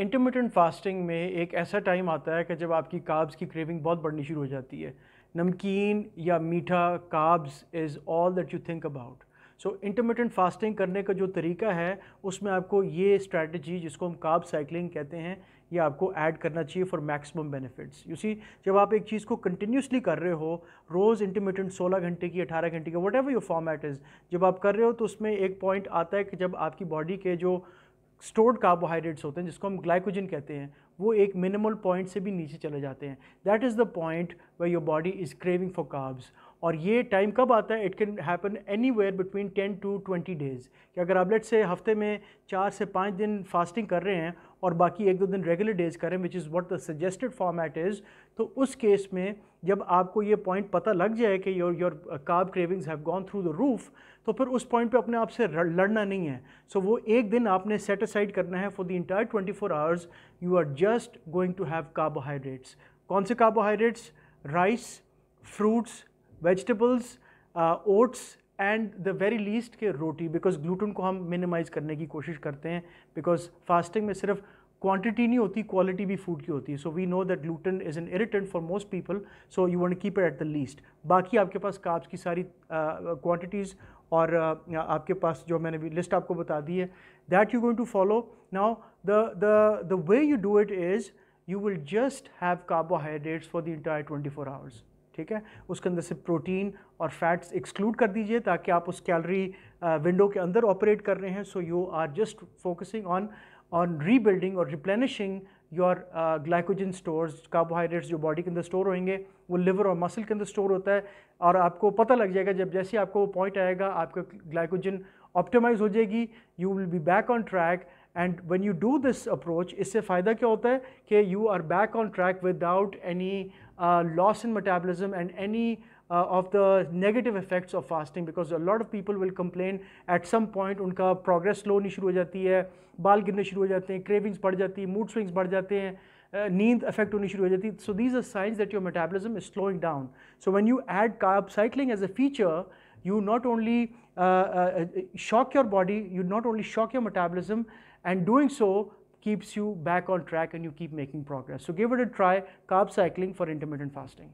Intermittent fasting में एक ऐसा टाइम आता है कि जब आपकी काब्स की क्रेविंग बहुत बढ़नी शुरू हो जाती है नमकीन या मीठा carbs is all that you think about so intermittent fasting करने का जो तरीका है उसमें आपको ये स्ट्रैटी जिसको हम काब साइकिलिंग कहते हैं ये आपको ऐड करना चाहिए for maximum benefits you see जब आप एक चीज़ को कंटिन्यूसली कर रहे हो रोज़ इंटरमीडियंट 16 घंटे की 18 घंटे की whatever your format is जब आप कर रहे हो तो उसमें एक पॉइंट आता है कि जब आपकी बॉडी के जो स्टोर्ड कार्बोहाइड्रेट्स होते हैं जिसको हम ग्लाइकोजन कहते हैं वो एक मिनिमल पॉइंट से भी नीचे चले जाते हैं that is the point where your body is craving for carbs और ये टाइम कब आता है it can happen anywhere between ten to twenty days कि अगर आप लेट से हफ्ते में चार से पाँच दिन फास्टिंग कर रहे हैं और बाकी एक दो दिन रेगुलर डेज़ करें which is what the suggested format is तो उस केस में जब आपको ये पॉइंट पता लग जाए कि your your carb cravings have gone through the roof तो फिर उस पॉइंट पे अपने आप से लड़ना नहीं है सो so, वो एक दिन आपने सेट असाइड करना है for the entire 24 four hours you are just going to have carbohydrates कौन से carbohydrates rice fruits vegetables oats and the very least के रोटी बिकॉज ग्लूटन को हम मिनिमाइज़ करने की कोशिश करते हैं बिकॉज फास्टिंग में सिर्फ क्वांटिटी नहीं होती क्वालिटी भी फूड की होती है so we know that gluten is an irritant for most people so you want keep it at the least बाकी आपके पास काप्स की सारी क्वान्टिटीज़ uh, और uh, आपके पास जो मैंने भी लिस्ट आपको बता दी है that you going to follow now the the the way you do it is you will just have carbohydrates for the entire twenty four hours ठीक है उसके अंदर से प्रोटीन और फैट्स एक्सक्लूड कर दीजिए ताकि आप उस कैलरी विंडो uh, के अंदर ऑपरेट कर रहे हैं so you are just focusing on on rebuilding और replenishing your glycogen stores carbohydrates जो बॉडी के अंदर स्टोर होंगे वो लिवर और मसल के अंदर स्टोर होता है और आपको पता लग जाएगा जब जैसे आपको वो पॉइंट आएगा आपका ग्लाइकोजन ऑप्टिमाइज हो जाएगी you will be back on track and when you do this approach its is you are back on track without any uh, loss in metabolism and any uh, of the negative effects of fasting because a lot of people will complain at some point unka progress slow nahi shuru ho jati hai baal girne shuru ho jate hain cravings badh jati mood swings badh jate hain uh, neend effect honi shuru ho jati so these are signs that your metabolism is slowing down so when you add carb cycling as a feature you not only uh, shock your body you not only shock your metabolism and doing so keeps you back on track and you keep making progress. So give it a try, carb cycling for intermittent fasting.